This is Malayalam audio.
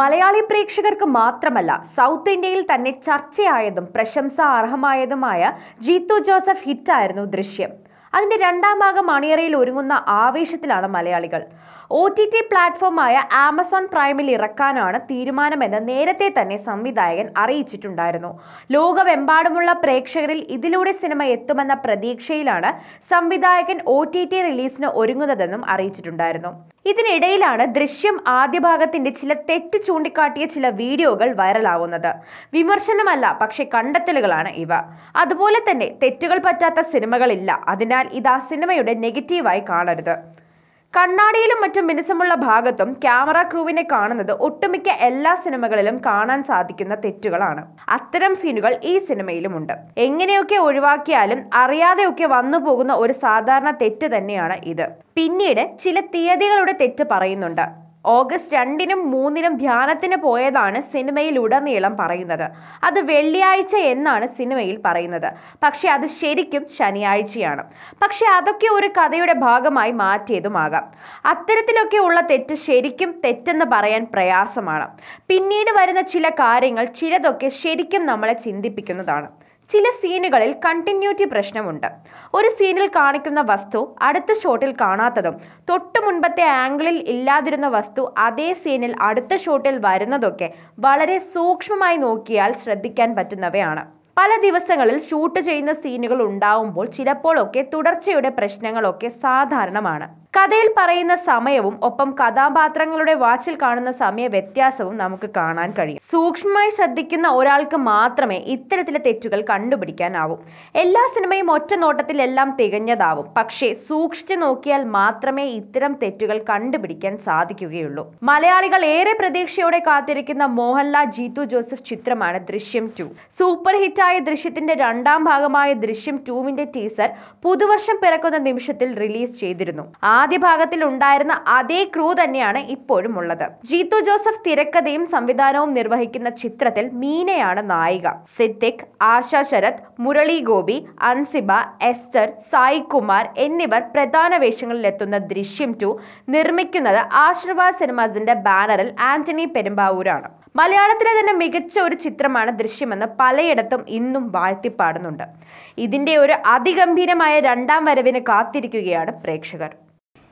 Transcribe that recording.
മലയാളി പ്രേക്ഷകർക്ക് മാത്രമല്ല സൗത്ത് ഇന്ത്യയിൽ തന്നെ ചർച്ചയായതും പ്രശംസ അർഹമായതുമായ ജീത്തു ജോസഫ് ഹിറ്റായിരുന്നു ദൃശ്യം അതിന്റെ രണ്ടാം ഭാഗം അണിയറയിൽ ഒരുങ്ങുന്ന ആവേശത്തിലാണ് മലയാളികൾ ഒ ടി ടി പ്ലാറ്റ്ഫോമായ ആമസോൺ പ്രൈമിൽ ഇറക്കാനാണ് തീരുമാനമെന്ന് നേരത്തെ തന്നെ സംവിധായകൻ അറിയിച്ചിട്ടുണ്ടായിരുന്നു ലോകമെമ്പാടുമുള്ള പ്രേക്ഷകരിൽ ഇതിലൂടെ സിനിമ എത്തുമെന്ന പ്രതീക്ഷയിലാണ് സംവിധായകൻ ഒ ടി ടി റിലീസിന് ഒരുങ്ങുന്നതെന്നും അറിയിച്ചിട്ടുണ്ടായിരുന്നു ഇതിനിടയിലാണ് ദൃശ്യം ആദ്യ ഭാഗത്തിന്റെ ചില തെറ്റ് ചൂണ്ടിക്കാട്ടിയ ചില വീഡിയോകൾ വൈറലാവുന്നത് വിമർശനമല്ല പക്ഷേ കണ്ടെത്തലുകളാണ് ഇവ അതുപോലെ തന്നെ തെറ്റുകൾ പറ്റാത്ത സിനിമകളില്ല അതിനാൽ എന്നാൽ ആ സിനിമയുടെ നെഗറ്റീവായി കാണരുത് കണ്ണാടിയിലും മറ്റും മിനുസമുള്ള ഭാഗത്തും ക്യാമറ ക്രൂവിനെ കാണുന്നത് ഒട്ടുമിക്ക എല്ലാ സിനിമകളിലും കാണാൻ സാധിക്കുന്ന തെറ്റുകളാണ് അത്തരം സീനുകൾ ഈ സിനിമയിലുമുണ്ട് എങ്ങനെയൊക്കെ ഒഴിവാക്കിയാലും അറിയാതെയൊക്കെ വന്നു പോകുന്ന ഒരു സാധാരണ തെറ്റ് തന്നെയാണ് ഇത് പിന്നീട് ചില തീയതികളുടെ തെറ്റ് പറയുന്നുണ്ട് ഓഗസ്റ്റ് രണ്ടിനും മൂന്നിനും ധ്യാനത്തിന് പോയതാണ് സിനിമയിലുടനീളം പറയുന്നത് അത് വെള്ളിയാഴ്ച എന്നാണ് സിനിമയിൽ പറയുന്നത് പക്ഷെ അത് ശരിക്കും ശനിയാഴ്ചയാണ് പക്ഷെ അതൊക്കെ ഒരു കഥയുടെ ഭാഗമായി മാറ്റിയതുമാകാം അത്തരത്തിലൊക്കെ ഉള്ള തെറ്റ് ശരിക്കും തെറ്റെന്ന് പറയാൻ പ്രയാസമാണ് പിന്നീട് വരുന്ന ചില കാര്യങ്ങൾ ചിലതൊക്കെ ശരിക്കും നമ്മളെ ചിന്തിപ്പിക്കുന്നതാണ് ചില സീനുകളിൽ കണ്ടിന്യൂറ്റി പ്രശ്നമുണ്ട് ഒരു സീനിൽ കാണിക്കുന്ന വസ്തു അടുത്ത ഷോട്ടിൽ കാണാത്തതും തൊട്ടു മുൻപത്തെ ആംഗിളിൽ ഇല്ലാതിരുന്ന വസ്തു അതേ സീനിൽ അടുത്ത ഷോട്ടിൽ വരുന്നതൊക്കെ വളരെ സൂക്ഷ്മമായി നോക്കിയാൽ ശ്രദ്ധിക്കാൻ പറ്റുന്നവയാണ് പല ദിവസങ്ങളിൽ ഷൂട്ട് ചെയ്യുന്ന സീനുകൾ ഉണ്ടാവുമ്പോൾ ചിലപ്പോഴൊക്കെ തുടർച്ചയുടെ പ്രശ്നങ്ങളൊക്കെ സാധാരണമാണ് കഥയിൽ പറയുന്ന സമയവും ഒപ്പം കഥാപാത്രങ്ങളുടെ വാച്ചിൽ കാണുന്ന സമയ വ്യത്യാസവും നമുക്ക് കാണാൻ കഴിയും സൂക്ഷ്മമായി ശ്രദ്ധിക്കുന്ന ഒരാൾക്ക് മാത്രമേ ഇത്തരത്തിലെ തെറ്റുകൾ കണ്ടുപിടിക്കാനാവൂ എല്ലാ സിനിമയും ഒറ്റ നോട്ടത്തിലെല്ലാം എല്ലാം തികഞ്ഞതാവും പക്ഷേ സൂക്ഷിച്ചു നോക്കിയാൽ മാത്രമേ ഇത്തരം തെറ്റുകൾ കണ്ടുപിടിക്കാൻ സാധിക്കുകയുള്ളൂ മലയാളികൾ ഏറെ പ്രതീക്ഷയോടെ കാത്തിരിക്കുന്ന മോഹൻലാൽ ജീതു ജോസഫ് ചിത്രമാണ് ദൃശ്യം ടു സൂപ്പർ ഹിറ്റായ ദൃശ്യത്തിന്റെ രണ്ടാം ഭാഗമായ ദൃശ്യം ടുവിന്റെ ടീസർ പുതുവർഷം പിറക്കുന്ന നിമിഷത്തിൽ റിലീസ് ചെയ്തിരുന്നു ആ ആദ്യ ഭാഗത്തിൽ ഉണ്ടായിരുന്ന അതേ ക്രൂ തന്നെയാണ് ഇപ്പോഴും ഉള്ളത് ജീത്തു ജോസഫ് തിരക്കഥയും സംവിധാനവും നിർവഹിക്കുന്ന ചിത്രത്തിൽ മീനയാണ് നായിക സിദ്ദിഖ് ആശ ശരത് മുരളി ഗോപി അൻസിബ എസ്തർ സായി കുമാർ എന്നിവർ പ്രധാന വേഷങ്ങളിലെത്തുന്ന ദൃശ്യം ടു നിർമ്മിക്കുന്നത് ആശീർവാദ് സിനിമാസിന്റെ ബാനറിൽ ആന്റണി പെരുമ്പാവൂരാണ് മലയാളത്തിലെ തന്നെ മികച്ച ഒരു ചിത്രമാണ് ദൃശ്യമെന്ന് പലയിടത്തും ഇന്നും വാഴ്ത്തിപ്പാടുന്നുണ്ട് ഇതിൻ്റെ ഒരു അതിഗംഭീരമായ രണ്ടാം വരവിന് കാത്തിരിക്കുകയാണ് പ്രേക്ഷകർ